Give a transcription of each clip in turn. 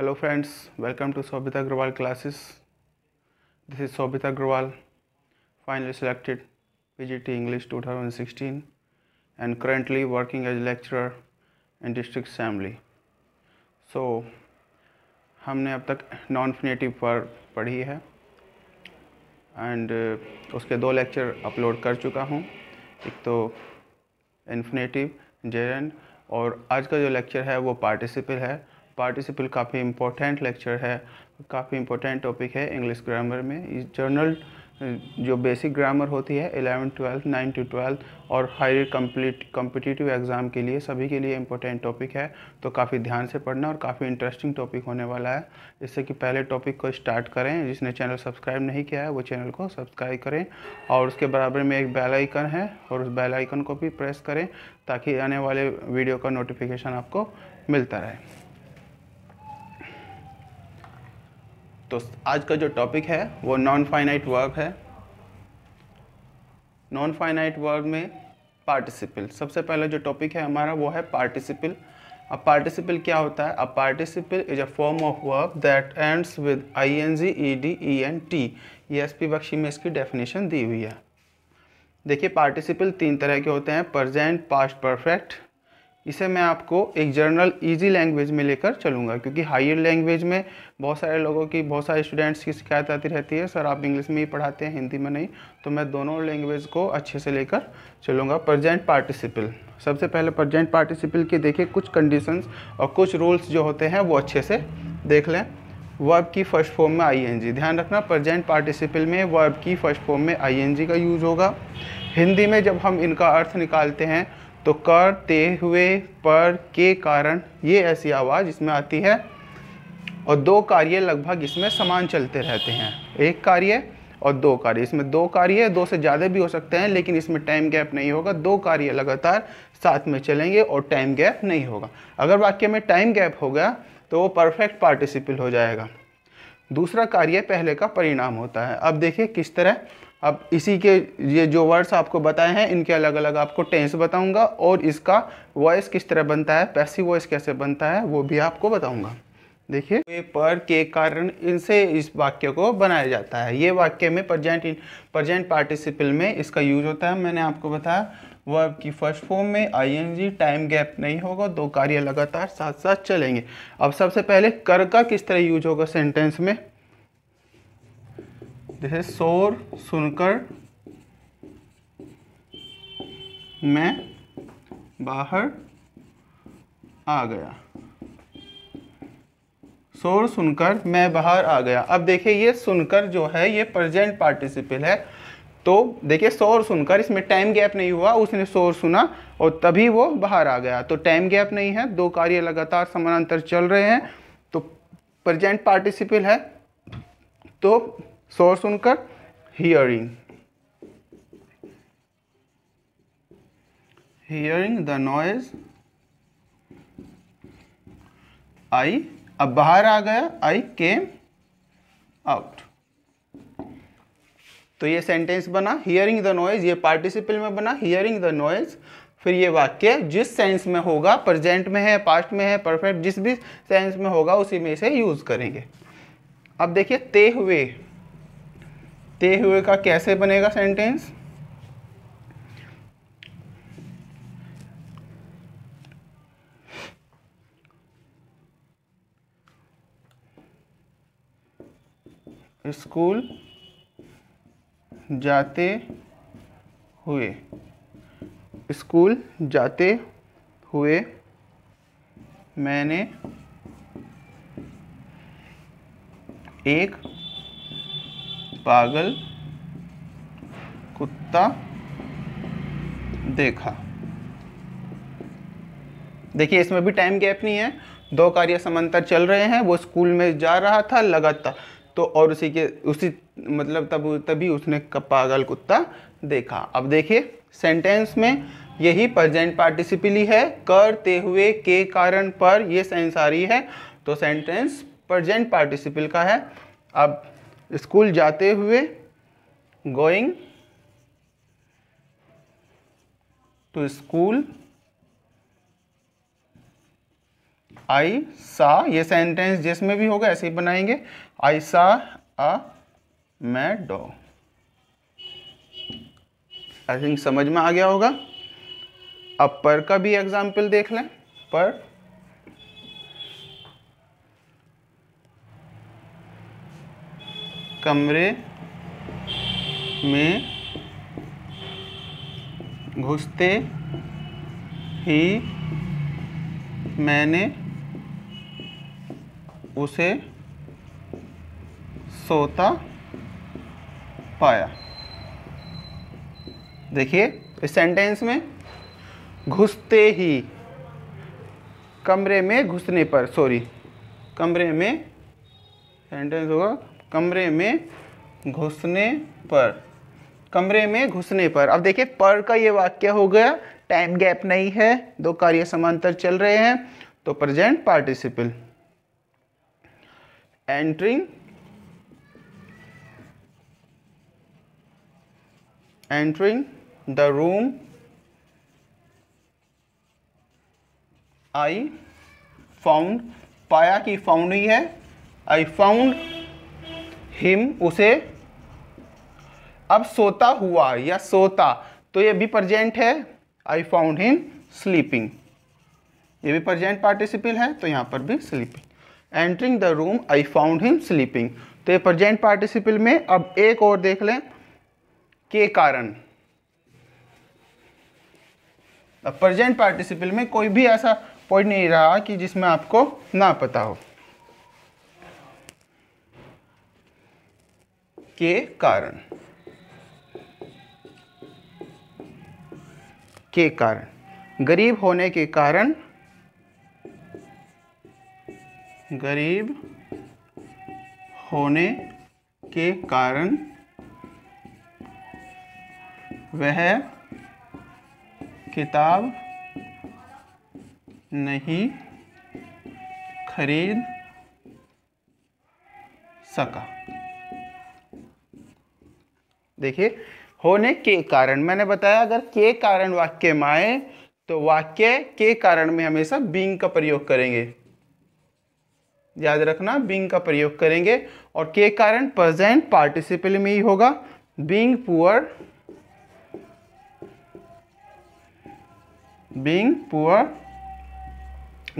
Hello friends welcome to Sobhita Agarwal classes this is Sobhita Agarwal final selected T English two thousand 2016 and currently working as lecturer in district assembly so हमने अब तक non फिनेटिव पर पढ़ी है and uh, उसके दो lecture upload कर चुका हूँ एक तो इन्फिनेटिव जेरन और आज का जो लेक्चर है वो पार्टिसिपल है पार्टिसिपल काफ़ी इम्पोर्टेंट लेक्चर है काफ़ी इम्पोर्टेंट टॉपिक है इंग्लिश ग्रामर में जर्नल जो बेसिक ग्रामर होती है eleven twelfth nine to twelfth और हायर कम्प्लीट कम्पिटिटिव एग्ज़ाम के लिए सभी के लिए इम्पोर्टेंट टॉपिक है तो काफ़ी ध्यान से पढ़ना और काफ़ी इंटरेस्टिंग टॉपिक होने वाला है इससे कि पहले टॉपिक को स्टार्ट करें जिसने चैनल सब्सक्राइब नहीं किया है वो चैनल को सब्सक्राइब करें और उसके बराबर में एक बेल आइकन है और उस बेल आइकन को भी प्रेस करें ताकि आने वाले वीडियो का नोटिफिकेशन आपको मिलता रहे तो आज का जो टॉपिक है वो नॉन फाइनाइट वर्ब है नॉन फाइनाइट वर्ब में पार्टिसिपल सबसे पहला जो टॉपिक है हमारा वो है पार्टिसिपल अब पार्टिसिपल क्या होता है अब participle is a form of verb that ends with I N G E D E N T ये एस पी बख्शी में इसकी डेफिनेशन दी हुई है देखिए पार्टिसिपल तीन तरह के होते हैं प्रजेंट पास्ट परफेक्ट इसे मैं आपको एक जर्नल इजी लैंग्वेज में लेकर चलूँगा क्योंकि हायर लैंग्वेज में बहुत सारे लोगों की बहुत सारे स्टूडेंट्स की शिकायत आती रहती है सर आप इंग्लिश में ही पढ़ाते हैं हिंदी में नहीं तो मैं दोनों लैंग्वेज को अच्छे से लेकर चलूँगा प्रजेंट पार्टिसिपल सबसे पहले प्रजेंट पार्टिसिपल के देखिए कुछ कंडीशंस और कुछ रूल्स जो होते हैं वो अच्छे से देख लें वर्ब की फर्स्ट फॉर्म में आईएनजी ध्यान रखना प्रजेंट पार्टिसिपल में वर्ब की फर्स्ट फॉर्म में आईएनजी का यूज़ होगा हिंदी में जब हम इनका अर्थ निकालते हैं तो करते हुए पर के कारण ये ऐसी आवाज़ इसमें आती है और दो कार्य लगभग इसमें समान चलते रहते हैं एक कार्य और दो कार्य इसमें दो कार्य दो से ज़्यादा भी हो सकते हैं लेकिन इसमें टाइम गैप नहीं होगा दो कार्य लगातार साथ में चलेंगे और टाइम गैप नहीं होगा अगर वाक्य में टाइम गैप होगा तो वो परफेक्ट पार्टिसिपल हो जाएगा दूसरा कार्य पहले का परिणाम होता है अब देखिए किस तरह अब इसी के ये जो वर्ड्स आपको बताए हैं इनके अलग अलग आपको टेंस बताऊंगा और इसका वॉइस किस तरह बनता है पैसिव वॉइस कैसे बनता है वो भी आपको बताऊंगा देखिए वे पर के कारण इनसे इस वाक्य को बनाया जाता है ये वाक्य में प्रजेंट प्रजेंट पार्टिसिपल में इसका यूज होता है मैंने आपको बताया वर्ब की फर्स्ट फॉर्म में आईएनजी टाइम गैप नहीं होगा दो कार्य लगातार साथ साथ चलेंगे अब सबसे पहले कर का किस तरह यूज होगा सेंटेंस में जैसे शोर सुनकर मैं बाहर आ गया शोर सुनकर मैं बाहर आ गया अब देखिए ये सुनकर जो है ये प्रेजेंट पार्टिसिपल है तो देखिए शोर सुनकर इसमें टाइम गैप नहीं हुआ उसने शोर सुना और तभी वो बाहर आ गया तो टाइम गैप नहीं है दो कार्य लगातार समानांतर चल रहे हैं तो प्रेजेंट पार्टिसिपल है तो सोर्स उनका hearing hearing the noise I अब बाहर आ गया आई केम आउट तो ये सेंटेंस बना हियरिंग द नॉइज ये पार्टिसिपल में बना हियरिंग द नॉइज फिर ये वाक्य जिस सेंस में होगा प्रेजेंट में है पास्ट में है परफेक्ट जिस भी सेंस में होगा उसी में इसे यूज़ करेंगे अब देखिए ते हुए ते हुए का कैसे बनेगा सेंटेंस स्कूल जाते हुए स्कूल जाते हुए मैंने एक पागल कुत्ता देखा देखिए इसमें भी टाइम गैप नहीं है दो कार्य समांतर चल रहे हैं वो स्कूल में जा रहा था लगातार तो और उसी के उसी मतलब तब तभी उसने पागल कुत्ता देखा अब देखिए सेंटेंस में यही प्रजेंट पार्टिसिपली है करते हुए के कारण पर यह संसारी है तो सेंटेंस प्रजेंट पार्टिसिपल का है अब स्कूल जाते हुए गोइंग टू स्कूल आई सा ये सेंटेंस जिसमें भी होगा ऐसे ही बनाएंगे आई सा अ मै डो आई थिंक समझ में आ गया होगा अब पर का भी एग्जाम्पल देख लें पर कमरे में घुसते ही मैंने उसे सोता पाया देखिए इस सेंटेंस में घुसते ही कमरे में घुसने पर सॉरी कमरे में सेंटेंस होगा कमरे में घुसने पर कमरे में घुसने पर अब देखिए पर का ये वाक्य हो गया टाइम गैप नहीं है दो कार्य समांतर चल रहे हैं तो present participle entering entering the room I found पाया कि फाउंड ही है आई फाउंड हिम उसे अब सोता हुआ या सोता तो ये भी प्रजेंट है आई फाउंड हिम स्लीपिंग ये भी प्रजेंट पार्टिसिपल है तो यहाँ पर भी sleeping entering the room I found him sleeping तो ये प्रजेंट पार्टिसिपल में अब एक और देख लें के कारण अब प्रजेंट पार्टिसिपल में कोई भी ऐसा पॉइंट नहीं रहा कि जिसमें आपको ना पता हो के कारण के कारण गरीब होने के कारण गरीब होने के कारण वह किताब नहीं खरीद सका देखिए होने के कारण मैंने बताया अगर के कारण वाक्य में आए तो वाक्य के कारण में हमेशा बींग का प्रयोग करेंगे याद रखना बींग का प्रयोग करेंगे और के कारण प्रेजेंट पार्टिसिपल में ही होगा बींग पुअर बींग पुअर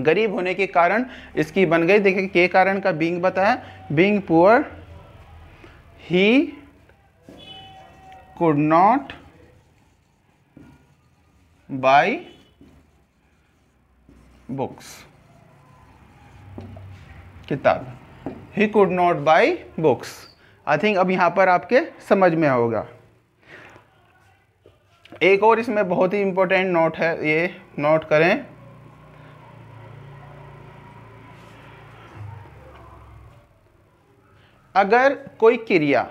गरीब होने के कारण इसकी बन गई देखिए के कारण का बींग बताया being poor he could not buy books किताब ही could not buy books I think अब यहाँ पर आपके समझ में होगा एक और इसमें बहुत ही इंपॉर्टेंट नोट है ये नोट करें अगर कोई क्रिया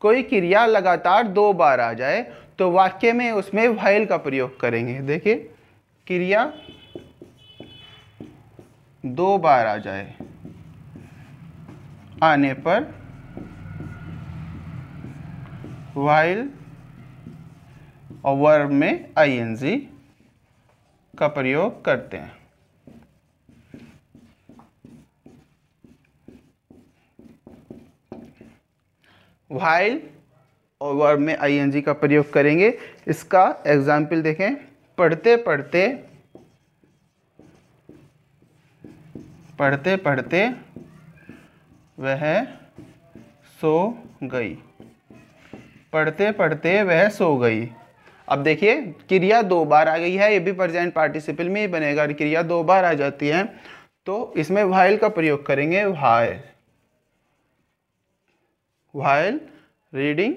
कोई क्रिया लगातार दो बार आ जाए तो वाक्य में उसमें वाइल का प्रयोग करेंगे देखिए क्रिया दो बार आ जाए आने पर वाइल और वर्ब में आई का प्रयोग करते हैं वाइल और वर्ब में आई का प्रयोग करेंगे इसका एग्जाम्पल देखें पढ़ते पढ़ते पढ़ते पढ़ते वह सो गई पढ़ते पढ़ते वह सो गई अब देखिए क्रिया दो बार आ गई है ये भी प्रजेंट पार्टिसिपल में ही बनेगा क्रिया दो बार आ जाती है तो इसमें वाइल का प्रयोग करेंगे while while reading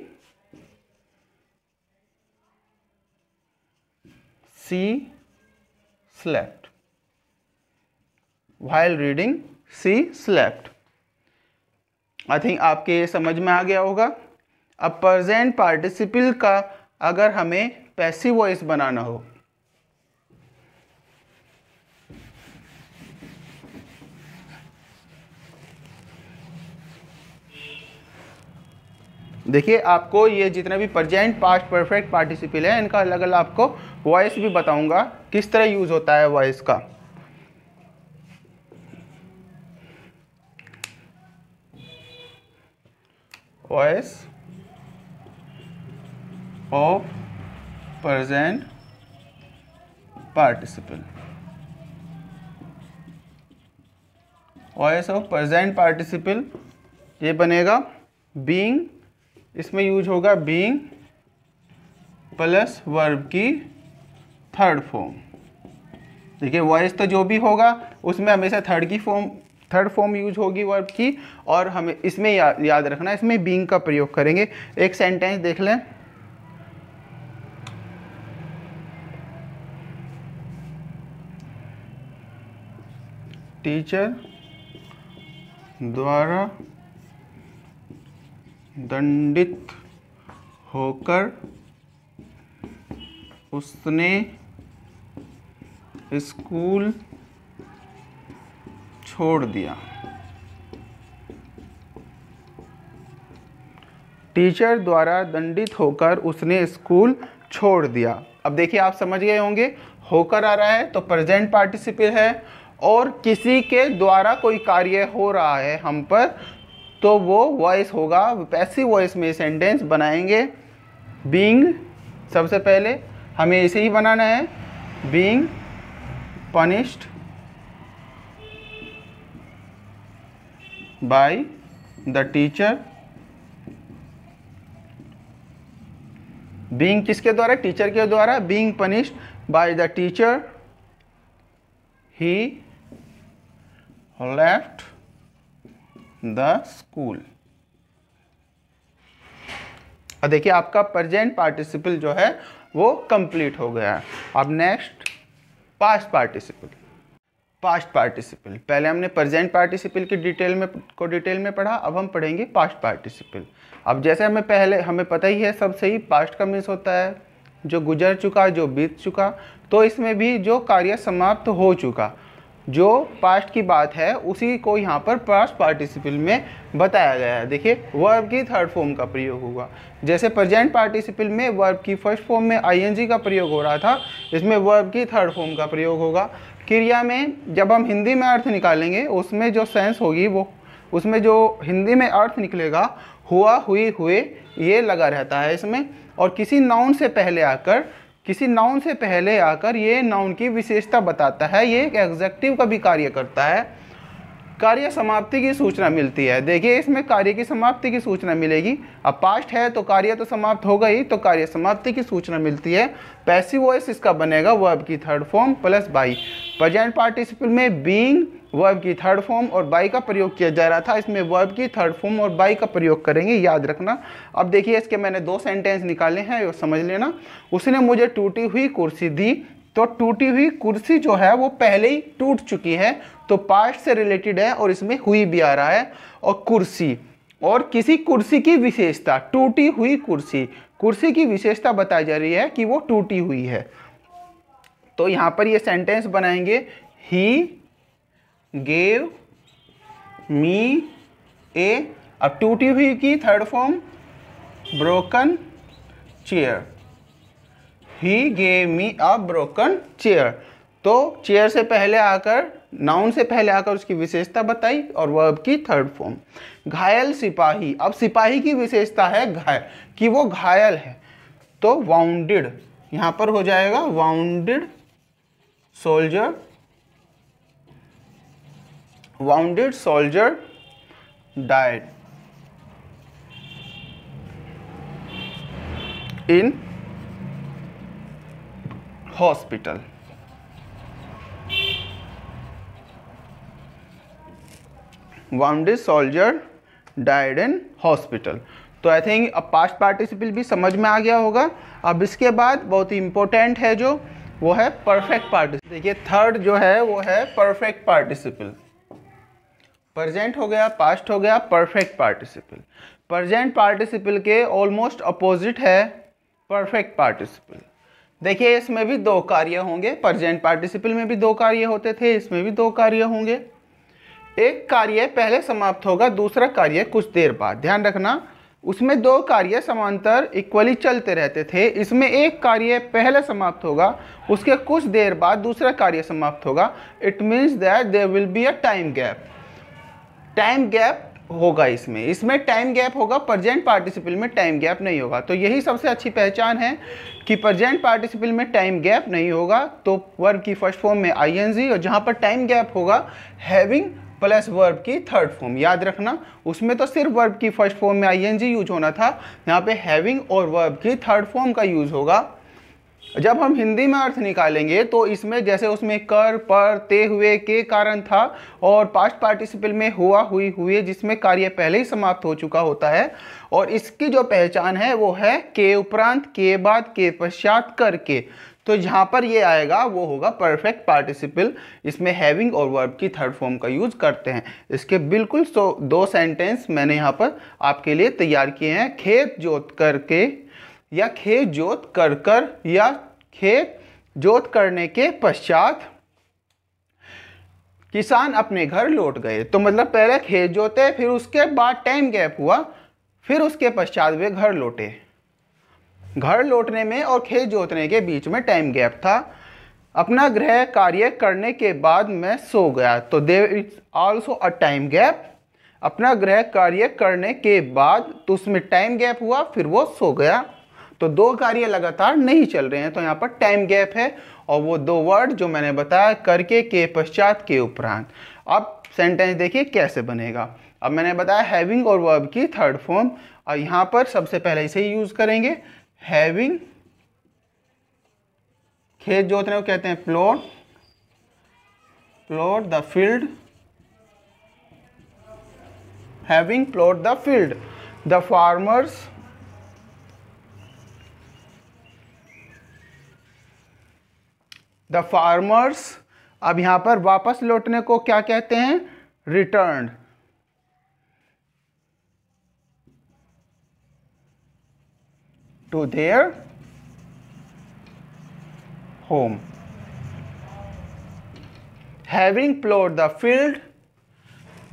she slept. While reading she slept. I think आपके ये समझ में आ गया होगा अब प्रजेंट पार्टिसिपल का अगर हमें पैसिव वॉइस बनाना हो देखिए आपको ये जितने भी प्रजेंट पास्ट परफेक्ट पार्टिसिपल है इनका अलग अलग आपको वॉइस भी बताऊंगा किस तरह यूज़ होता है वॉइस का voice of present participle voice of present participle ये बनेगा बींग इसमें यूज होगा बींग प्लस वर्ब की थर्ड फॉर्म देखिए वॉइस तो जो भी होगा उसमें हमेशा थर्ड की फॉर्म थर्ड फॉर्म यूज होगी वर्ब की और हमें इसमें या, याद रखना इसमें बींग का प्रयोग करेंगे एक सेंटेंस देख लें टीचर द्वारा दंडित होकर उसने स्कूल छोड़ दिया टीचर द्वारा दंडित होकर उसने स्कूल छोड़ दिया अब देखिए आप समझ गए होंगे होकर आ रहा है तो प्रेजेंट पार्टिसिपल है और किसी के द्वारा कोई कार्य हो रहा है हम पर तो वो वॉइस होगा पैसिव वॉइस में सेंटेंस बनाएंगे बींग सबसे पहले हमें इसे ही बनाना है being punished by the teacher being किसके द्वारा टीचर के द्वारा being punished by the teacher he left the school और देखिए आपका प्रजेंट पार्टिसिपल जो है वो कंप्लीट हो गया अब next past participle past participle पहले हमने प्रजेंट पार्टिसिपल की डिटेल में को डिटेल में पढ़ा अब हम पढ़ेंगे पास्ट पार्टिसिपल अब जैसे हमें पहले हमें पता ही है सबसे ही पास्ट का मीन्स होता है जो गुजर चुका जो बीत चुका तो इसमें भी जो कार्य समाप्त हो चुका जो पास्ट की बात है उसी को यहाँ पर पास्ट पार्टिसिपल में बताया गया है देखिए वर्ब की थर्ड फॉर्म का प्रयोग होगा जैसे प्रजेंट पार्टिसिपल में वर्ब की फर्स्ट फॉर्म में आईएनजी का प्रयोग हो रहा था इसमें वर्ब की थर्ड फॉर्म का प्रयोग होगा क्रिया में जब हम हिंदी में अर्थ निकालेंगे उसमें जो सेंस होगी वो उसमें जो हिंदी में अर्थ निकलेगा हुआ हुई हुए ये लगा रहता है इसमें और किसी नाउन से पहले आकर किसी नाउन से पहले आकर ये नाउन की विशेषता बताता है ये एक एग्जेक्टिव का भी कार्य करता है कार्य समाप्ति की सूचना मिलती है देखिए इसमें कार्य की समाप्ति की सूचना मिलेगी अब पास्ट है तो कार्य तो समाप्त हो गई तो कार्य समाप्ति की सूचना मिलती है पैसिव वॉइस इसका बनेगा वर्ब की third form plus by present participle में बींग वर्ब की थर्ड फॉर्म और बाई का प्रयोग किया जा रहा था इसमें वर्ब की थर्ड फॉर्म और बाई का प्रयोग करेंगे याद रखना अब देखिए इसके मैंने दो सेंटेंस निकाले हैं और समझ लेना उसने मुझे टूटी हुई कुर्सी दी तो टूटी हुई कुर्सी जो है वो पहले ही टूट चुकी है तो पास्ट से रिलेटेड है और इसमें हुई भी आ रहा है और कुर्सी और किसी कुर्सी की विशेषता टूटी हुई कुर्सी कुर्सी की विशेषता बताई जा रही है कि वो टूटी हुई है तो यहाँ पर ये सेंटेंस बनाएंगे ही गेव मी ए अब टूटी हुई की third form broken chair he gave me a broken chair तो चेयर से पहले आकर नाउन से पहले आकर उसकी विशेषता बताई और वर्ब की थर्ड फॉर्म घायल सिपाही अब सिपाही की विशेषता है घायल कि वो घायल है तो वाउंडेड यहाँ पर हो जाएगा wounded soldier wounded soldier died in hospital wounded soldier died in hospital तो आई थिंक अब पास्ट पार्टिसिपल भी समझ में आ गया होगा अब इसके बाद बहुत ही इम्पोर्टेंट है जो वो है परफेक्ट पार्टिसिपल देखिए थर्ड जो है वो है परफेक्ट पार्टिसिपल प्रजेंट हो गया पास्ट हो गया परफेक्ट पार्टिसिपल प्रजेंट पार्टिसिपल के ऑलमोस्ट अपोजिट है परफेक्ट पार्टिसिपल देखिए इसमें भी दो कार्य होंगे प्रजेंट पार्टिसिपल में भी दो कार्य होते थे इसमें भी दो कार्य होंगे एक कार्य पहले समाप्त होगा दूसरा कार्य कुछ देर बाद ध्यान रखना उसमें दो कार्य समांतर इक्वली चलते रहते थे इसमें एक कार्य पहले समाप्त होगा उसके कुछ देर बाद दूसरा कार्य समाप्त होगा it means that there will be a time gap time gap होगा इसमें इसमें टाइम गैप होगा प्रजेंट पार्टिसिपल में टाइम गैप नहीं होगा तो यही सबसे अच्छी पहचान है कि प्रजेंट पार्टिसिपल में टाइम गैप नहीं होगा तो वर्ब की फर्स्ट फॉर्म में आई और जहाँ पर टाइम गैप होगा हैविंग प्लस वर्ब की थर्ड फॉर्म याद रखना उसमें तो सिर्फ वर्ब की फर्स्ट फॉर्म में आई यूज होना था यहाँ पे हैविंग और वर्ब की थर्ड फॉर्म का यूज होगा जब हम हिंदी में अर्थ निकालेंगे तो इसमें जैसे उसमें कर पर ते हुए के कारण था और पास्ट पार्टिसिपल में हुआ हुई हुए जिसमें कार्य पहले ही समाप्त हो चुका होता है और इसकी जो पहचान है वो है के उपरांत के बाद के पश्चात करके तो जहाँ पर ये आएगा वो होगा परफेक्ट पार्टिसिपल इसमें हैविंग और वर्ब की थर्ड फॉर्म का यूज करते हैं इसके बिल्कुल सो दो सेंटेंस मैंने यहाँ पर आपके लिए तैयार किए हैं खेत जोत करके या खेत जोत कर कर या खेत जोत करने के पश्चात किसान अपने घर लौट गए तो मतलब पहले खेत जोते फिर उसके बाद टाइम गैप हुआ फिर उसके पश्चात वे घर लौटे घर लौटने में और खेत जोतने के बीच में टाइम गैप था अपना गृह कार्य करने के बाद मैं सो गया तो they it's also a time gap अपना गृह कार्य करने के बाद तो उसमें टाइम गैप हुआ फिर वो सो गया तो दो कार्य लगातार नहीं चल रहे हैं तो यहाँ पर टाइम गैप है और वो दो वर्ड जो मैंने बताया करके के पश्चात के उपरांत अब सेंटेंस देखिए कैसे बनेगा अब मैंने बताया हैविंग और वर्ब की थर्ड फॉर्म और यहाँ पर सबसे पहले इसे ही यूज़ करेंगे हैविंग खेत जोतने को कहते हैं plot plot the field having plot the field the farmers the farmers अब यहां पर वापस लौटने को क्या कहते हैं return to their home having plough the field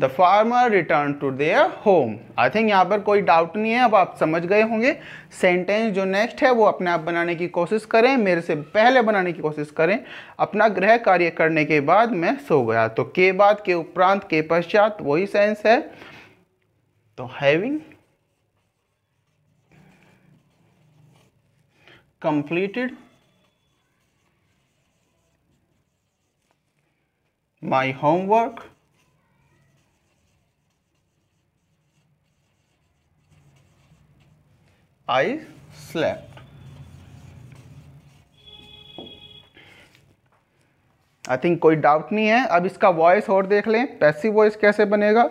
the farmer return to their home I think यहाँ पर कोई डाउट नहीं है अब आप समझ गए होंगे सेंटेंस जो नेक्स्ट है वो अपने आप बनाने की कोशिश करें मेरे से पहले बनाने की कोशिश करें अपना गृह कार्य करने के बाद मैं सो गया तो के बाद के उपरांत के पश्चात वही सेंस है तो having completed my homework I slept. I think कोई डाउट नहीं है अब इसका वॉइस और देख लें पैसिव वॉइस कैसे बनेगा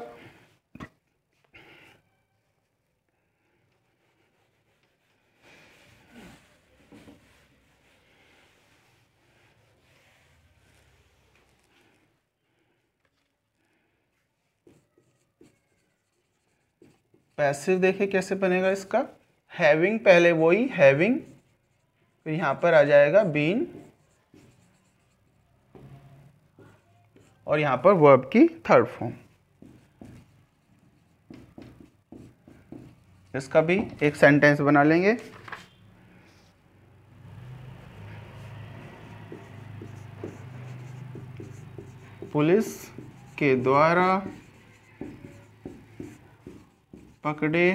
पैसिव देखे कैसे बनेगा इसका हैविंग पहले वही हैविंग फिर यहाँ पर आ जाएगा बीन और यहाँ पर वर्ब की थर्ड फॉर्म इसका भी एक सेंटेंस बना लेंगे पुलिस के द्वारा पकड़े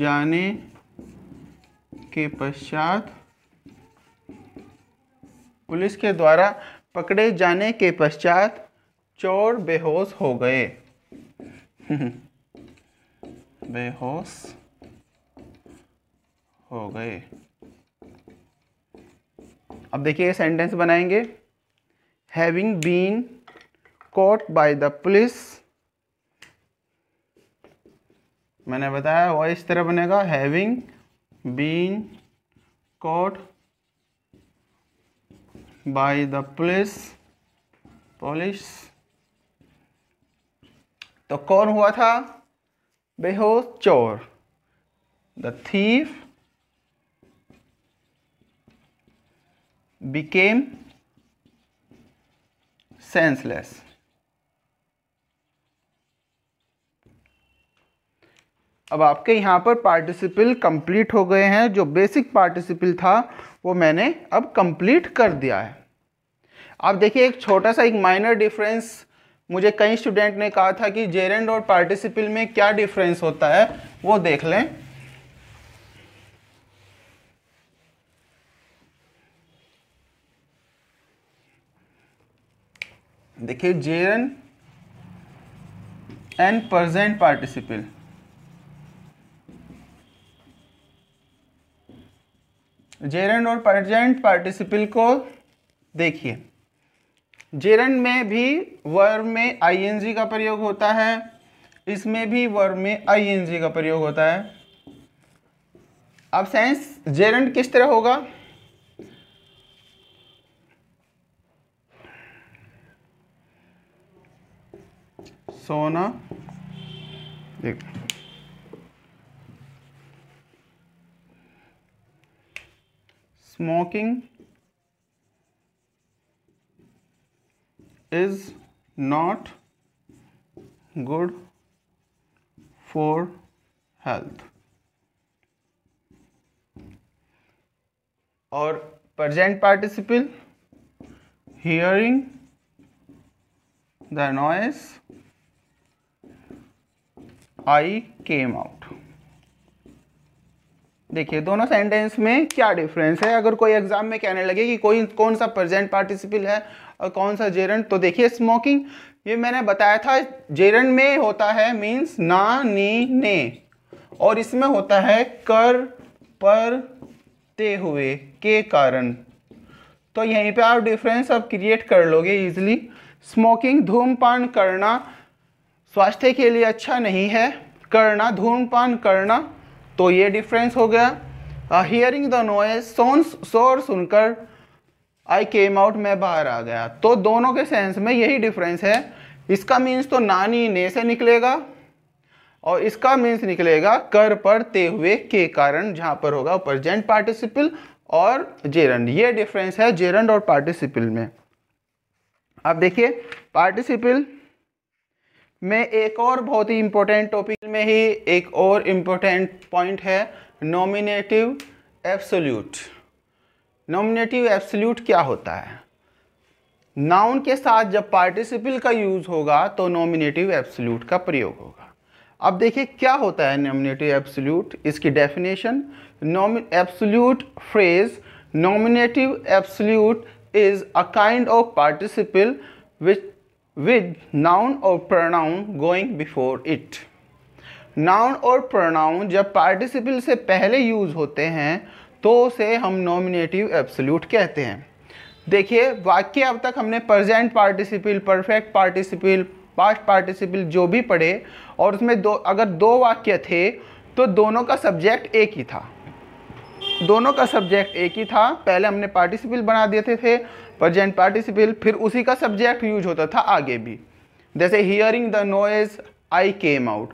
जाने के पश्चात पुलिस के द्वारा पकड़े जाने के पश्चात चोर बेहोश हो गए बेहोश हो गए अब देखिए सेंटेंस बनाएंगे having been caught by the police मैंने बताया वॉइस इस तरह बनेगा having been caught by the police police तो कौन हुआ था बेहोश चोर द थीफ बिकेम सेंसलेस अब आपके यहाँ पर पार्टिसिपल कंप्लीट हो गए हैं जो बेसिक पार्टिसिपल था वो मैंने अब कंप्लीट कर दिया है आप देखिए एक छोटा सा एक माइनर डिफरेंस मुझे कई स्टूडेंट ने कहा था कि जेरेंड और पार्टिसिपल में क्या डिफरेंस होता है वो देख लें देखिए gerund and present participle gerund और प्रजेंट पार्टिसिपल को देखिए जेरन में भी वर्ब में आईएनजी का प्रयोग होता है इसमें भी वर्ब में आईएनजी का प्रयोग होता है अब सेंस जेरन किस तरह होगा सोना देखो smoking is not good for health or present participle hearing the noise I came out देखिए दोनों सेंटेंस में क्या डिफरेंस है अगर कोई एग्जाम में कहने लगे कि कोई कौन सा प्रेजेंट पार्टिसिपल है और कौन सा जेरन तो देखिए स्मोकिंग ये मैंने बताया था जेरन में होता है मीन्स ना नी ने और इसमें होता है कर पर ते हुए के कारण तो यहीं पे आप डिफरेंस अब क्रिएट कर लोगे इजिली स्मोकिंग धूमपान करना स्वास्थ्य के लिए अच्छा नहीं है करना धूमपान करना तो ये डिफरेंस हो गया हियरिंग द नॉइज शोर सुनकर आई केम आउट मैं बाहर आ गया तो दोनों के सेंस में यही डिफरेंस है इसका मीन्स तो नानी ने से निकलेगा और इसका मीन्स निकलेगा कर पर ते हुए के कारण जहाँ पर होगा प्रजेंट पार्टिसिपल और जेरंड ये डिफरेंस है जेरंड और पार्टिसिपल में अब देखिए पार्टिसिपल में एक और बहुत ही इम्पोर्टेंट टॉपिक में ही एक और इम्पोर्टेंट पॉइंट है नॉमिनेटिव एब्सोल्यूट नॉमिनेटिव एब्सोल्यूट क्या होता है नाउन के साथ जब पार्टिसिपल का यूज़ होगा तो नॉमिनेटिव एब्सोल्यूट का प्रयोग होगा अब देखिए क्या होता है नॉमिनेटिव एब्सोल्यूट इसकी definition absolute phrase nominative absolute is a kind of participle which with noun or pronoun going before it noun और प्रोनाउन जब पार्टिसिपल से पहले यूज़ होते हैं तो उसे हम नॉमिनेटिव एब्सोल्यूट कहते हैं देखिए वाक्य अब तक हमने present participle perfect participle past participle जो भी पढ़े और उसमें दो अगर दो वाक्य थे तो दोनों का सब्जेक्ट एक ही था दोनों का सब्जेक्ट एक ही था पहले हमने पार्टिसिपल बना देते थे, थे प्रजेंट पार्टिसिपल फिर उसी का सब्जेक्ट यूज होता था आगे भी जैसे hearing the noise I came out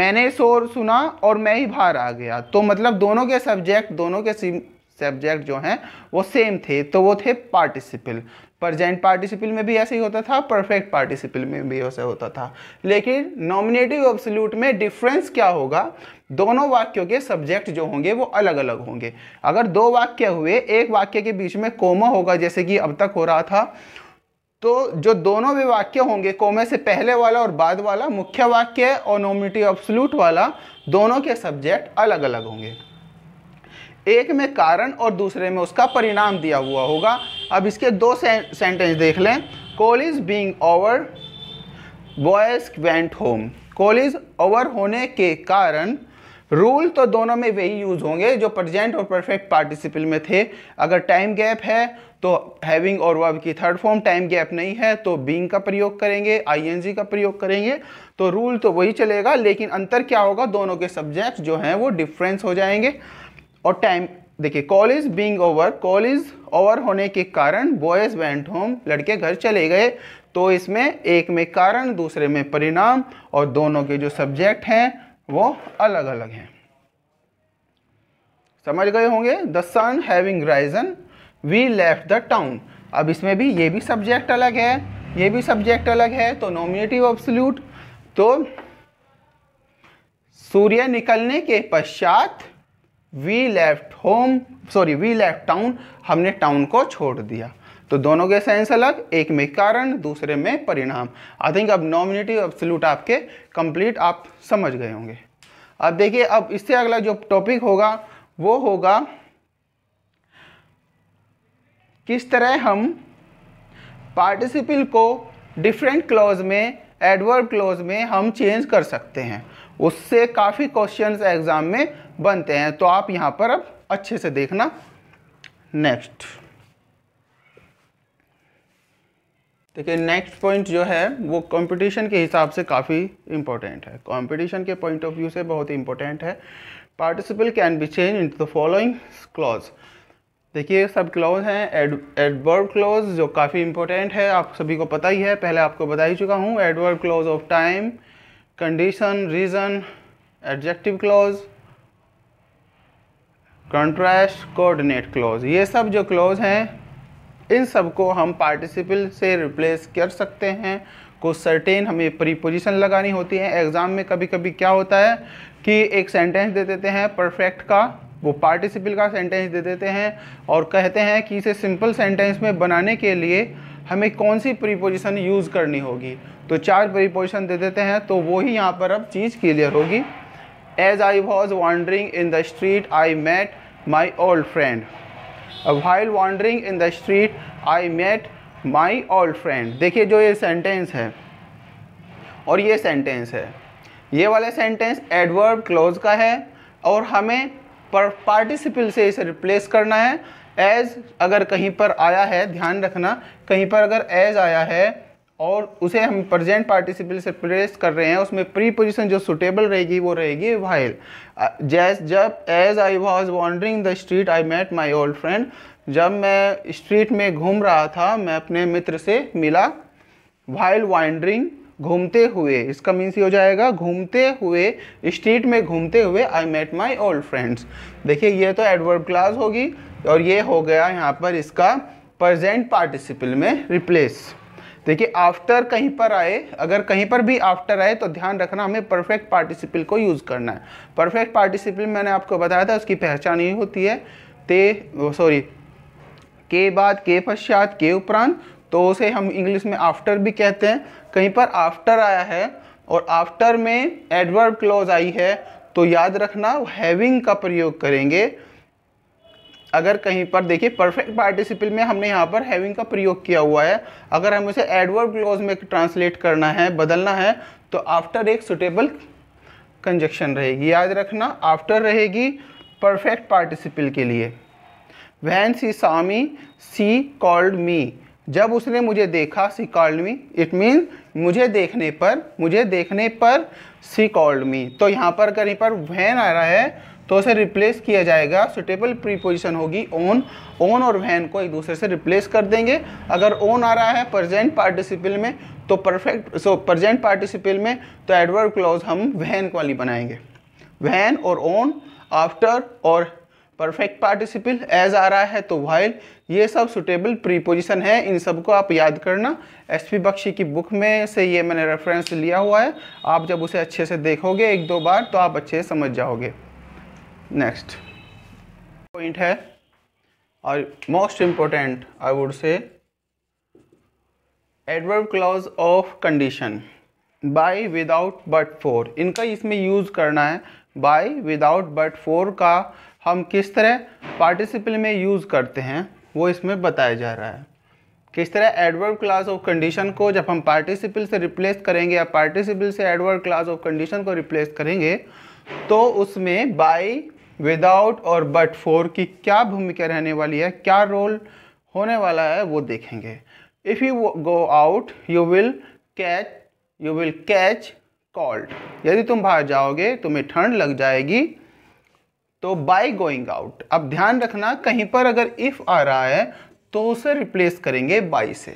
मैंने शोर सुना और मैं ही बाहर आ गया तो मतलब दोनों के सब्जेक्ट दोनों के सब्जेक्ट जो हैं वो सेम थे तो वो थे पार्टिसिपल प्रजेंट पार्टिसिपल में भी ऐसे ही होता था परफेक्ट पार्टिसिपल में भी ऐसे होता था लेकिन नॉमिनेटिव ऑब्सोल्यूट में डिफरेंस क्या होगा दोनों वाक्यों के सब्जेक्ट जो होंगे वो अलग अलग होंगे अगर दो वाक्य हुए एक वाक्य के बीच में कोमा होगा जैसे कि अब तक हो रहा था तो जो दोनों भी वाक्य होंगे कोमे से पहले वाला और बाद वाला मुख्य वाक्य और नॉमिनेटिव ऑब्सोल्यूट वाला दोनों के सब्जेक्ट अलग अलग होंगे एक में कारण और दूसरे में उसका परिणाम दिया हुआ होगा अब इसके दो सेंटेंस देख लें call is being over boys went home call is over होने के कारण रूल तो दोनों में वही यूज़ होंगे जो प्रजेंट और परफेक्ट पार्टिसिपल में थे अगर टाइम गैप है तो हैविंग और वर्ब की थर्ड फॉर्म टाइम गैप नहीं है तो बींग का प्रयोग करेंगे आईएनजी का प्रयोग करेंगे तो रूल तो वही चलेगा लेकिन अंतर क्या होगा दोनों के सब्जेक्ट जो हैं वो डिफरेंस हो जाएंगे और टाइम देखिए is being over call is over होने के कारण बॉयज़ वेंट होम लड़के घर चले गए तो इसमें एक में कारण दूसरे में परिणाम और दोनों के जो सब्जेक्ट हैं वो अलग अलग हैं समझ गए होंगे the sun having risen we left the town अब इसमें भी ये भी सब्जेक्ट अलग है ये भी सब्जेक्ट अलग है तो नॉमिनेटिव ऑब्सल्यूट तो सूर्य निकलने के पश्चात we left home sorry we left town हमने टाउन को छोड़ दिया तो दोनों के सेंस अलग एक में कारण दूसरे में परिणाम आई थिंक अब नॉमिनेटिव एब्सोल्यूट आपके कंप्लीट आप समझ गए होंगे अब देखिए अब इससे अगला जो टॉपिक होगा वो होगा किस तरह हम पार्टिसिपल को डिफरेंट क्लॉज में एडवर्ब क्लॉज में हम चेंज कर सकते हैं उससे काफ़ी क्वेश्चन एग्ज़ाम में बनते हैं तो आप यहाँ पर अब अच्छे से देखना नेक्स्ट देखिए नेक्स्ट पॉइंट जो है वो कंपटीशन के हिसाब से काफ़ी इम्पोर्टेंट है कंपटीशन के पॉइंट ऑफ व्यू से बहुत इम्पोर्टेंट है participle can be change in the following clause देखिए सब क्लॉज हैं एडवर्ब क्लॉज जो काफ़ी इंपॉर्टेंट है आप सभी को पता ही है पहले आपको बता ही चुका हूँ adverb clause of time condition reason adjective clause contrast coordinate clause ये सब जो क्लॉज हैं इन सब को हम पार्टिसिपल से रिप्लेस कर सकते हैं कुछ सर्टेन हमें प्रीपोजिशन लगानी होती है एग्ज़ाम में कभी कभी क्या होता है कि एक सेंटेंस दे देते हैं परफेक्ट का वो पार्टिसिपल का सेंटेंस दे देते हैं और कहते हैं कि इसे सिंपल सेंटेंस में बनाने के लिए हमें कौन सी प्रीपोजिशन यूज़ करनी होगी तो चार प्रीपोजिशन दे देते हैं तो वो ही यहाँ पर अब चीज़ क्लियर होगी as I was wandering in the street I met my old friend while wandering in the street I met my old friend देखिए जो ये सेंटेंस है और ये सेंटेंस है ये वाला सेंटेंस एडवर्ब क्लोज का है और हमें पर पार्टिसिपल से इसे रिप्लेस करना है एज अगर कहीं पर आया है ध्यान रखना कहीं पर अगर एज आया है और उसे हम प्रेजेंट पार्टिसिपल से प्रेस कर रहे हैं उसमें प्री पोजिशन जो सुटेबल रहेगी वो रहेगी वाइल जैस जब as I was wandering the street I met my old friend जब मैं स्ट्रीट में घूम रहा था मैं अपने मित्र से मिला वाइल वाइंड्रिंग घूमते हुए इसका मीन्स ये हो जाएगा घूमते हुए स्ट्रीट में घूमते हुए I met my old friends देखिए ये तो एडवर्ब क्लास होगी और ये हो गया यहाँ पर इसका प्रजेंट पार्टिसिपल में रिप्लेस देखिए आफ्टर कहीं पर आए अगर कहीं पर भी आफ्टर आए तो ध्यान रखना हमें परफेक्ट पार्टिसिपल को यूज़ करना है परफेक्ट पार्टिसिपल मैंने आपको बताया था उसकी पहचान ही होती है ते सॉरी के बाद के पश्चात के उपरांत तो उसे हम इंग्लिश में आफ्टर भी कहते हैं कहीं पर आफ्टर आया है और आफ्टर में एडवर्ब क्लॉज आई है तो याद रखना हैविंग का प्रयोग करेंगे अगर कहीं पर देखिए परफेक्ट पार्टिसिपल में हमने यहाँ पर हैविंग का प्रयोग किया हुआ है अगर हम उसे एडवर्ब क्लॉज में ट्रांसलेट करना है बदलना है तो आफ्टर एक सुटेबल कंजक्शन रहेगी याद रखना आफ्टर रहेगी परफेक्ट पार्टिसिपल के लिए वैन सी सामी सी कॉल्ड मी जब उसने मुझे देखा she called me it mean मुझे देखने पर मुझे देखने पर सी कॉल्ड मी तो यहाँ पर कहीं पर वैन आ रहा है तो उसे रिप्लेस किया जाएगा सुटेबल प्रीपोजिशन होगी ओन ओन और वैन को एक दूसरे से रिप्लेस कर देंगे अगर ओन आ रहा है प्रजेंट पार्टिसिपल में तो परफेक्ट सो प्रजेंट पार्टिसिपल में तो एडवर्ड क्लॉज हम वैन वाली बनाएंगे वैन और ओन आफ्टर और परफेक्ट पार्टिसिपल एज आ रहा है तो वाइल ये सब सुटेबल प्रीपोजिशन है इन सबको आप याद करना एस पी बख्शी की बुक में से ये मैंने रेफरेंस लिया हुआ है आप जब उसे अच्छे से देखोगे एक दो बार तो आप अच्छे से समझ जाओगे नेक्स्ट पॉइंट है और most important I would say adverb clause of condition by without but for इनका इसमें यूज़ करना है बाई विदाउट बट फोर का हम किस तरह पार्टिसिपल में यूज़ करते हैं वो इसमें बताया जा रहा है किस तरह एडवर्ब क्लास ऑफ कंडीशन को जब हम पार्टिसिपल से रिप्लेस करेंगे या पार्टिसिपल से एडवर्ब क्लास ऑफ कंडीशन को रिप्लेस करेंगे तो उसमें बाई विदाउट और बट फोर की क्या भूमिका रहने वाली है क्या रोल होने वाला है वो देखेंगे if you go out you will catch you will catch cold यदि तुम बाहर जाओगे तुम्हें ठंड लग जाएगी तो बाई गोइंग आउट अब ध्यान रखना कहीं पर अगर इफ़ आ रहा है तो उसे रिप्लेस करेंगे बाई से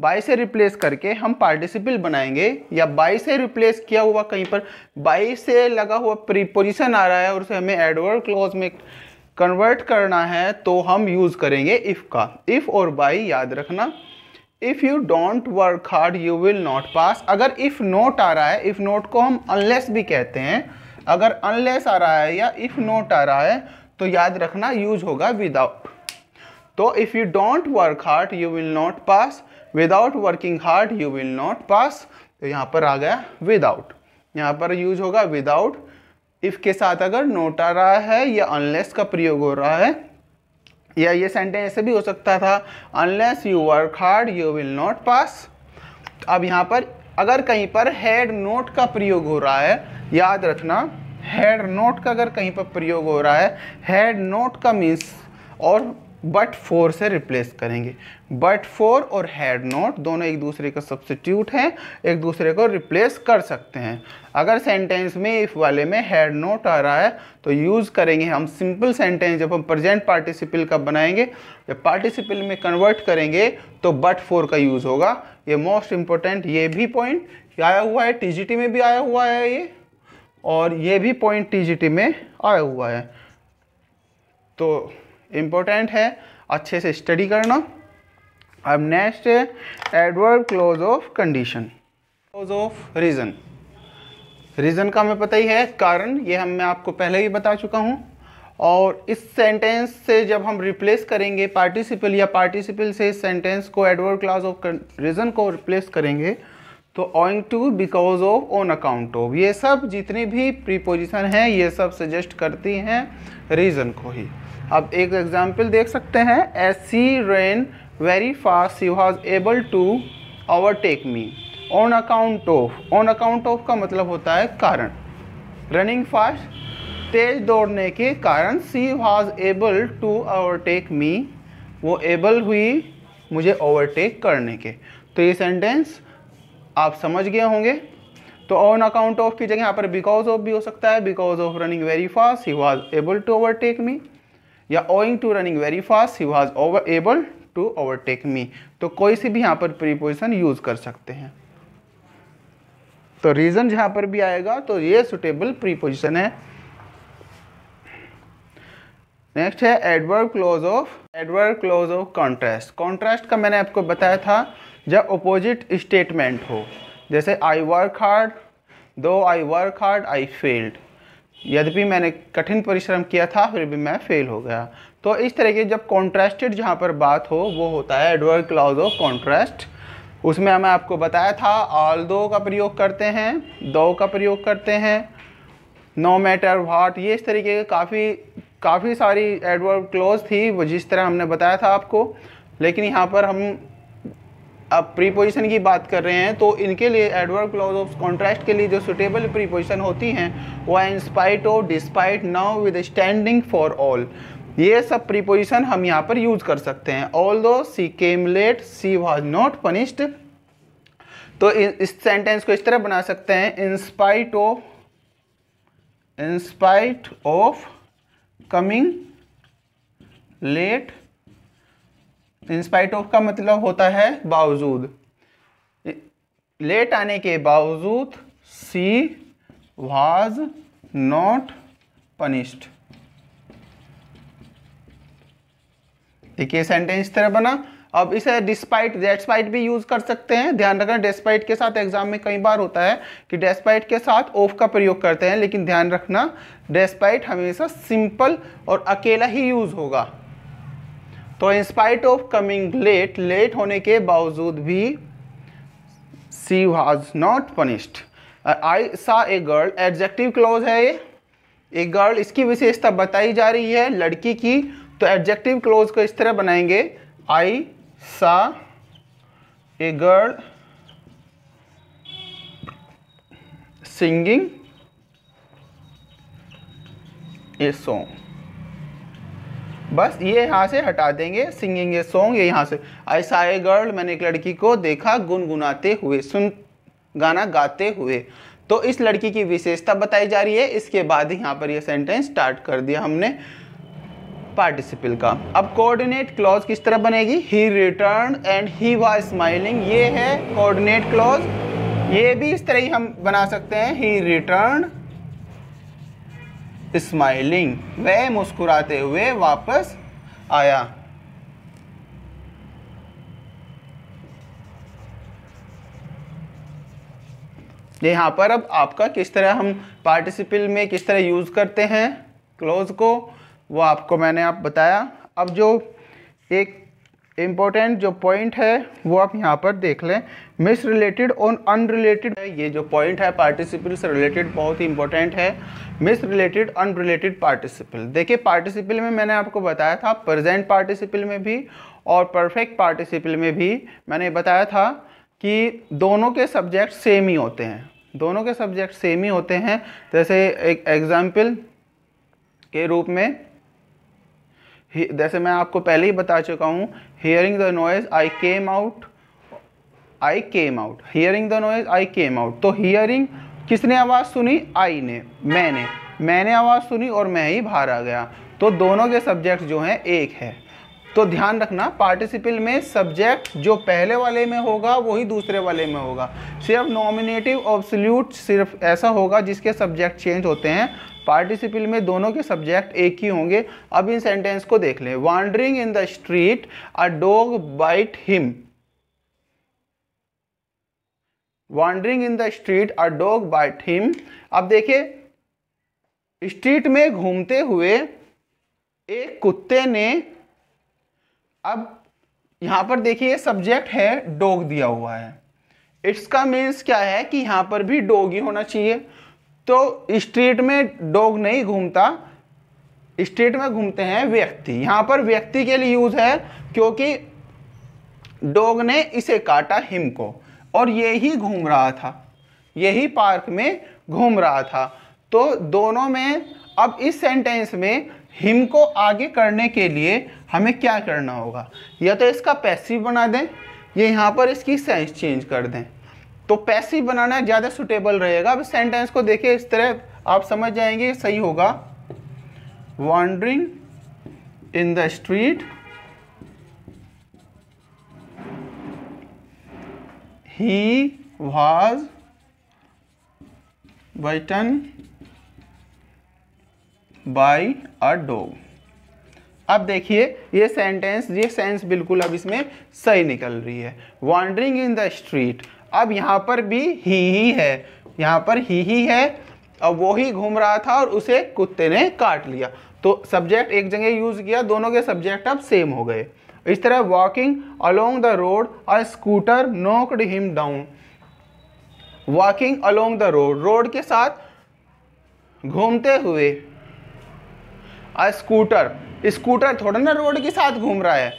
बाई से रिप्लेस करके हम पार्टिसिपल बनाएंगे या बाई से रिप्लेस किया हुआ कहीं पर बाय से लगा हुआ प्रीपोजिशन आ रहा है और उसे हमें एडवर्ड क्लॉज में कन्वर्ट करना है तो हम यूज़ करेंगे इफ़ का इफ़ और बाई याद रखना if you don't work hard you will not pass अगर इफ़ नोट आ रहा है इफ़ नोट को हम अनलेस भी कहते हैं अगर अनलेस आ रहा है या इफ़ नोट आ रहा है तो याद रखना यूज होगा विदाउट तो if you don't work hard you will not pass without working hard you will not pass तो यहाँ पर आ गया विदाउट यहाँ पर यूज होगा विदाउट इफ़ के साथ अगर नोट आ रहा है या अनलेस का प्रयोग हो रहा है या ये सेंटेंस ऐसे भी हो सकता था unless you work hard you will not pass अब यहाँ पर अगर कहीं पर हेड नोट का प्रयोग हो रहा है याद रखना हेड नोट का अगर कहीं पर प्रयोग हो रहा है हेड नोट का मीन्स और बट फोर से रिप्लेस करेंगे बट फोर और हैड नोट दोनों एक दूसरे का सब्सिट्यूट हैं एक दूसरे को रिप्लेस कर सकते हैं अगर सेंटेंस में इफ़ वाले में हैड नोट आ रहा है तो यूज़ करेंगे हम सिंपल सेंटेंस जब हम प्रेजेंट पार्टिसिपल का बनाएंगे जब पार्टिसिपल में कन्वर्ट करेंगे तो बट फोर का यूज़ होगा ये मोस्ट इम्पोर्टेंट ये भी पॉइंट आया हुआ है टी में भी आया हुआ है ये और ये भी पॉइंट टी में आया हुआ है तो इम्पोर्टेंट है अच्छे से स्टडी करना अब नेक्स्ट है adverb clause of condition clause of reason reason का हमें पता ही है कारण ये हम मैं आपको पहले ही बता चुका हूँ और इस सेंटेंस से जब हम रिप्लेस करेंगे पार्टिसिपल या पार्टिसिपल से इस सेंटेंस को एडवर्ड क्लाज ऑफ रीज़न को रिप्लेस करेंगे तो owing to because of on account of ये सब जितनी भी प्रीपोजिशन हैं ये सब सजेस्ट करती हैं रीज़न को ही अब एक एग्जाम्पल देख सकते हैं as she ran very fast you has able to overtake me on account of on account of का मतलब होता है कारण रनिंग फास्ट तेज दौड़ने के कारण she was able to overtake me वो एबल हुई मुझे ओवरटेक करने के तो ये सेंटेंस आप समझ गए होंगे तो ऑन अकाउंट ऑफ की जगह यहाँ पर बिकॉज ऑफ भी हो सकता है because of running very fast he was able to overtake me या owing to running very fast he was over able to overtake me तो कोई सी भी यहाँ पर प्रीपोजिशन यूज़ कर सकते हैं तो रीज़न जहां पर भी आएगा तो ये सुटेबल प्रीपोजिशन है नेक्स्ट है adverb clause of adverb clause of contrast contrast का मैंने आपको बताया था जब अपोजिट स्टेटमेंट हो जैसे आई work hard though I work hard I failed यद्यपि मैंने कठिन परिश्रम किया था फिर भी मैं फेल हो गया तो इस तरह के जब कॉन्ट्रास्टेड जहाँ पर बात हो वो होता है एडवर्ड क्लाउज ऑफ कॉन्ट्रास्ट उसमें हमें आपको बताया था ऑल दो का प्रयोग करते हैं दो का प्रयोग करते हैं नो मैटर वाट ये इस तरीके के काफ़ी काफ़ी सारी एडवर्ड क्लोज थी वो जिस तरह हमने बताया था आपको लेकिन यहाँ पर हम अब प्रीपोजिशन की बात कर रहे हैं तो इनके लिए एडवर्ड क्लॉज ऑफ कॉन्ट्रास्ट के लिए जो सुटेबल प्रीपोजिशन होती हैं वो है in spite of despite notwithstanding for all ये सब प्रीपोजिशन हम यहाँ पर यूज कर सकते हैं although she came late she was not punished तो इस सेंटेंस को इस तरह बना सकते हैं in spite of in spite of coming late in spite of का मतलब होता है बावजूद लेट आने के बावजूद सी वाज नॉट पनिश्ड देखिए सेंटेंस इस तरह बना अब इसे डिस्पाइट डेस्पाइट भी यूज कर सकते हैं ध्यान रखना डेस्पाइट के साथ एग्जाम में कई बार होता है कि डेस्पाइट के साथ ऑफ का प्रयोग करते हैं लेकिन ध्यान रखना डेस्पाइट हमेशा सिंपल और अकेला ही यूज होगा तो in spite of coming late late होने के बावजूद भी she was not punished I saw a girl adjective clause है ये ए गर्ल इसकी विशेषता बताई जा रही है लड़की की तो एडजेक्टिव क्लोज को इस तरह बनाएंगे I saw a girl singing a song बस ये यहाँ से हटा देंगे सिंगिंग ए सॉन्ग ये यहाँ से ऐसा ए गर्ल मैंने एक लड़की को देखा गुनगुनाते हुए सुन गाना गाते हुए तो इस लड़की की विशेषता बताई जा रही है इसके बाद यहाँ पर ये सेंटेंस स्टार्ट कर दिया हमने पार्टिसिपल का अब कोऑर्डिनेट क्लॉज किस तरह बनेगी he returned and he was smiling ये है कोऑर्डिनेट क्लॉज ये भी इस तरह ही हम बना सकते हैं ही रिटर्न स्माइलिंग वह मुस्कुराते हुए वापस आया यहाँ पर अब आपका किस तरह हम पार्टिसिपल में किस तरह यूज़ करते हैं क्लोज को वो आपको मैंने आप बताया अब जो एक इम्पोर्टेंट जो पॉइंट है वो आप यहाँ पर देख लें मिस रिलेटेड और अनरिलेटेड है ये जो पॉइंट है पार्टिसिपल से रिलेटेड बहुत ही इंपॉर्टेंट है मिस रिलेटेड अनरिलेटेड पार्टिसिपल देखिए पार्टिसिपल में मैंने आपको बताया था प्रेजेंट पार्टिसिपल में भी और परफेक्ट पार्टिसिपल में भी मैंने बताया था कि दोनों के सब्जेक्ट सेम ही होते हैं दोनों के सब्जेक्ट सेम ही होते हैं जैसे एक एग्ज़ाम्पल के रूप में जैसे मैं आपको पहले ही बता चुका हूँ hearing the noise I came out I came out hearing the noise I came out तो हियरिंग किसने आवाज़ सुनी आई ने मैंने मैंने आवाज़ सुनी और मैं ही बाहर आ गया तो दोनों के सब्जेक्ट जो हैं एक है तो ध्यान रखना पार्टिसिपल में सब्जेक्ट जो पहले वाले में होगा वही दूसरे वाले में होगा सिर्फ नॉमिनेटिव ऑब्सल्यूट सिर्फ ऐसा होगा जिसके सब्जेक्ट चेंज होते हैं पार्टिसिपल में दोनों के सब्जेक्ट एक ही होंगे अब इन सेंटेंस को देख लें wandering in the street a dog bite him wandering in the street a dog bite him अब देखिए स्ट्रीट में घूमते हुए एक कुत्ते ने अब यहाँ पर देखिए सब्जेक्ट है डोग दिया हुआ है इट्स का मीन्स क्या है कि यहाँ पर भी डॉग ही होना चाहिए तो स्ट्रीट में डोग नहीं घूमता स्ट्रीट में घूमते हैं व्यक्ति यहाँ पर व्यक्ति के लिए यूज़ है क्योंकि डोग ने इसे काटा हिम को और ये ही घूम रहा था यही पार्क में घूम रहा था तो दोनों में अब इस सेंटेंस में हिम को आगे करने के लिए हमें क्या करना होगा या तो इसका पैसिव बना दें या यहाँ पर इसकी सेंस चेंज कर दें तो पैसिव बनाना ज़्यादा सुटेबल रहेगा अब सेंटेंस को देखिए इस तरह आप समझ जाएंगे सही होगा wandering in the street he was bitten by a dog अब देखिए ये सेंटेंस ये सेंस बिल्कुल अब इसमें सही निकल रही है वॉन्डरिंग इन द स्ट्रीट अब यहाँ पर भी ही ही है यहाँ पर ही ही है अब वो ही घूम रहा था और उसे कुत्ते ने काट लिया तो सब्जेक्ट एक जगह यूज़ किया दोनों के सब्जेक्ट अब सेम हो गए इस तरह walking along the road a scooter knocked him down walking along the road road के साथ घूमते हुए और स्कूटर स्कूटर थोड़ा ना रोड के साथ घूम रहा है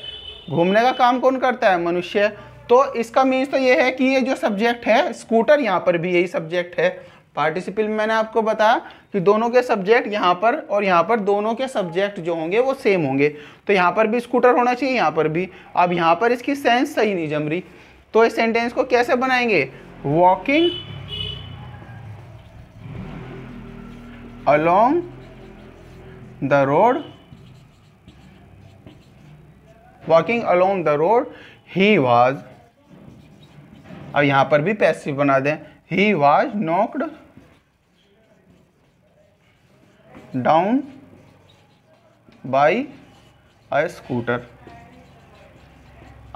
घूमने का काम कौन करता है मनुष्य तो इसका मीन्स तो ये है कि ये जो सब्जेक्ट है स्कूटर यहाँ पर भी यही सब्जेक्ट है पार्टिसिपल मैंने आपको बताया कि दोनों के सब्जेक्ट यहाँ पर और यहाँ पर दोनों के सब्जेक्ट जो होंगे वो सेम होंगे तो यहाँ पर भी स्कूटर होना चाहिए यहाँ पर भी अब यहाँ पर इसकी सेंस सही नहीं जम रही तो इस सेंटेंस को कैसे बनाएंगे walking along the road walking along the road he was अब यहां पर भी पैसिव बना दें he was knocked down by a scooter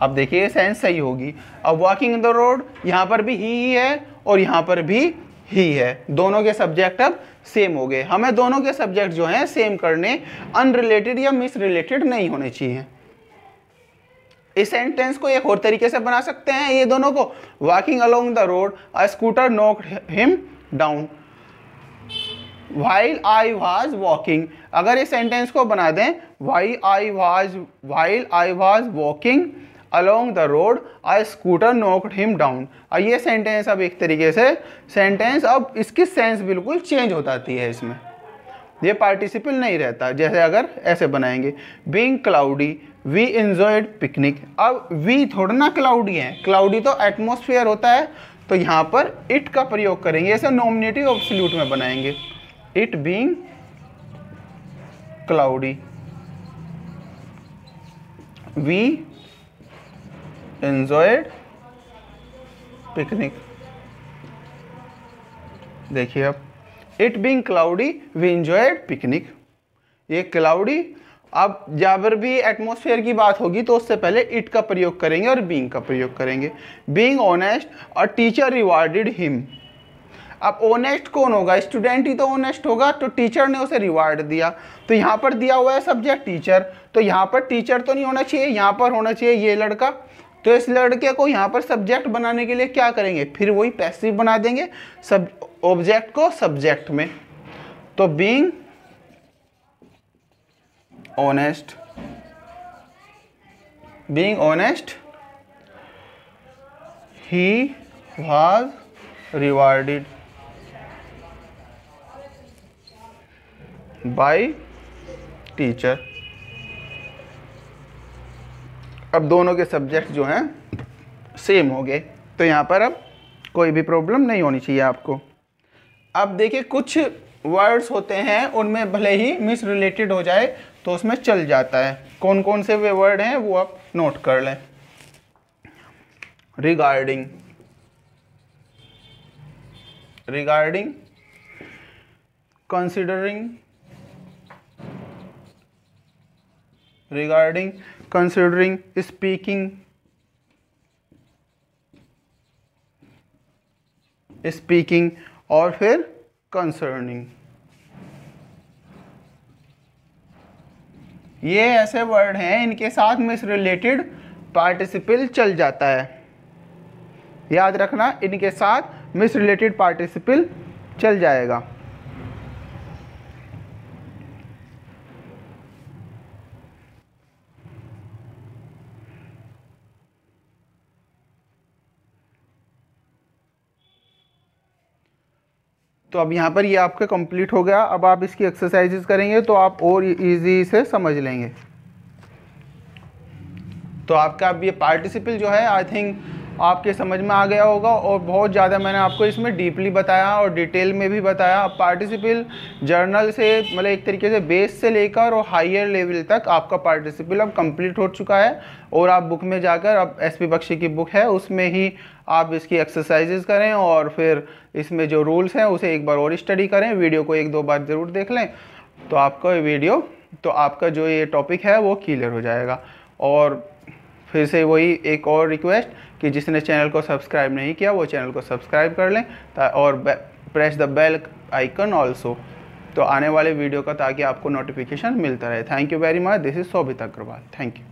अब देखिए सेंस सही होगी अब वॉकिंग इन द रोड यहां पर भी ही है और यहां पर भी ही है दोनों के सब्जेक्ट अब सेम हो गए हमें दोनों के सब्जेक्ट जो हैं सेम करने अनरिलेटेड या मिस रिलेटेड नहीं होने चाहिए इस सेंटेंस को एक और तरीके से बना सकते हैं ये दोनों को walking along the road a scooter knock him down while I was walking अगर इस सेंटेंस को बना दें why I was while I was walking along the road I scooter knock him down और ये सेंटेंस अब एक तरीके से सेंटेंस अब इसकी सेंस बिल्कुल चेंज हो जाती है इसमें ये पार्टिसिपल नहीं रहता जैसे अगर ऐसे बनाएंगे being cloudy we enjoyed picnic अब वी थोड़ा ना क्लाउडी है क्लाउडी तो एटमोसफियर होता है तो यहाँ पर इट का प्रयोग करेंगे ऐसे नॉमिनेटिव ऑब्सल्यूट में बनाएंगे it being cloudy we enjoyed picnic देखिए अब it being cloudy we enjoyed picnic ये क्लाउडी अब जाबर भी एटमोसफेयर की बात होगी तो उससे पहले इट का प्रयोग करेंगे और बींग का प्रयोग करेंगे बींग ऑनेस्ट और टीचर रिवार्डेड हिम अब ऑनेस्ट कौन होगा स्टूडेंट ही तो ऑनेस्ट होगा तो टीचर ने उसे रिवार्ड दिया तो यहाँ पर दिया हुआ है सब्जेक्ट टीचर तो यहाँ पर टीचर तो नहीं होना चाहिए यहाँ पर होना चाहिए ये लड़का तो इस लड़के को यहाँ पर सब्जेक्ट बनाने के लिए क्या करेंगे फिर वही पैसिव बना देंगे सब ऑब्जेक्ट को सब्जेक्ट में तो being honest being honest he was rewarded by teacher अब दोनों के सब्जेक्ट जो हैं सेम हो गए तो यहाँ पर अब कोई भी प्रॉब्लम नहीं होनी चाहिए आपको अब देखिए कुछ वर्ड्स होते हैं उनमें भले ही मिस रिलेटेड हो जाए तो उसमें चल जाता है कौन कौन से वे वर्ड हैं वो आप नोट कर लें regarding regarding considering regarding considering speaking speaking और फिर कंसर्निंग ये ऐसे वर्ड हैं इनके साथ मिस रिलेटेड पार्टिसिपल चल जाता है याद रखना इनके साथ मिस रिलेटेड पार्टिसिपल चल जाएगा तो अब यहाँ पर ये आपका कंप्लीट हो गया अब आप इसकी एक्सरसाइजेस करेंगे तो आप और इजी e-, से समझ लेंगे तो आपका अब ये पार्टिसिपल जो है आई थिंक आपके समझ में आ गया होगा और बहुत ज़्यादा मैंने आपको इसमें डीपली बताया और डिटेल में भी बताया अब पार्टिसिपल जर्नल से मतलब एक तरीके से बेस से लेकर और हायर लेवल तक आपका पार्टिसिपल अब कंप्लीट हो चुका है और आप बुक में जाकर अब एस पी बख्शी की बुक है उसमें ही आप इसकी एक्सरसाइजेज करें और फिर इसमें जो रूल्स हैं उसे एक बार और स्टडी करें वीडियो को एक दो बार ज़रूर देख लें तो आपका वीडियो तो आपका जो ये टॉपिक है वो क्लियर हो जाएगा और फिर से वही एक और रिक्वेस्ट कि जिसने चैनल को सब्सक्राइब नहीं किया वो चैनल को सब्सक्राइब कर लें और press the bell icon also तो आने वाले वीडियो का ताकि आपको नोटिफिकेशन मिलता रहे thank you very much this is Sobhit Agarwal thank you